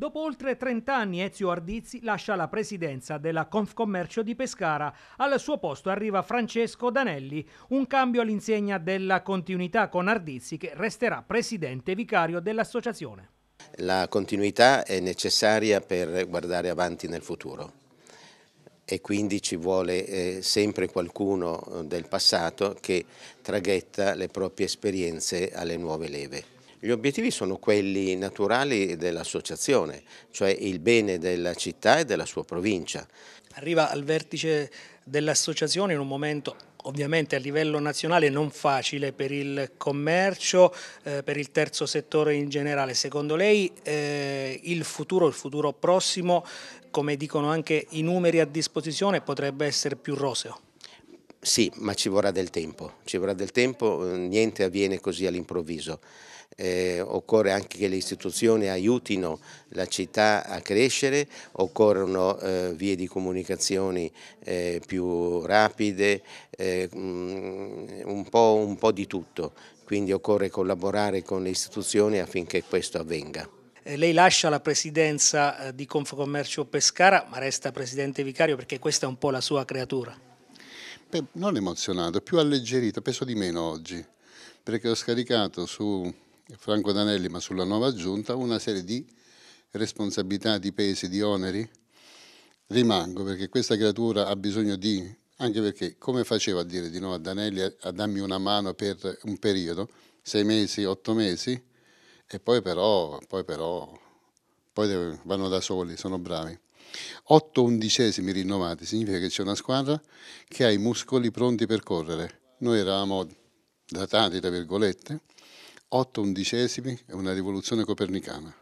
Dopo oltre 30 anni Ezio Ardizzi lascia la presidenza della Confcommercio di Pescara. Al suo posto arriva Francesco Danelli, un cambio all'insegna della continuità con Ardizzi che resterà presidente vicario dell'associazione. La continuità è necessaria per guardare avanti nel futuro e quindi ci vuole eh, sempre qualcuno eh, del passato che traghetta le proprie esperienze alle nuove leve. Gli obiettivi sono quelli naturali dell'associazione, cioè il bene della città e della sua provincia. Arriva al vertice dell'associazione in un momento ovviamente a livello nazionale non facile per il commercio, eh, per il terzo settore in generale. Secondo lei eh, il futuro, il futuro prossimo, come dicono anche i numeri a disposizione, potrebbe essere più roseo? Sì, ma ci vorrà del tempo, ci vorrà del tempo, eh, niente avviene così all'improvviso. Eh, occorre anche che le istituzioni aiutino la città a crescere, occorrono eh, vie di comunicazioni eh, più rapide, eh, mm, un po', un po' di tutto, quindi occorre collaborare con le istituzioni affinché questo avvenga. Eh, lei lascia la presidenza di Confcommercio Pescara, ma resta presidente vicario perché questa è un po' la sua creatura non emozionato, più alleggerito, peso di meno oggi, perché ho scaricato su Franco Danelli, ma sulla nuova giunta, una serie di responsabilità, di pesi, di oneri. Rimango perché questa creatura ha bisogno di, anche perché come facevo a dire di no a Danelli a darmi una mano per un periodo, sei mesi, otto mesi, e poi però, poi però, poi vanno da soli, sono bravi. 8 undicesimi rinnovati significa che c'è una squadra che ha i muscoli pronti per correre. Noi eravamo datati, tra virgolette, 8 undicesimi è una rivoluzione copernicana.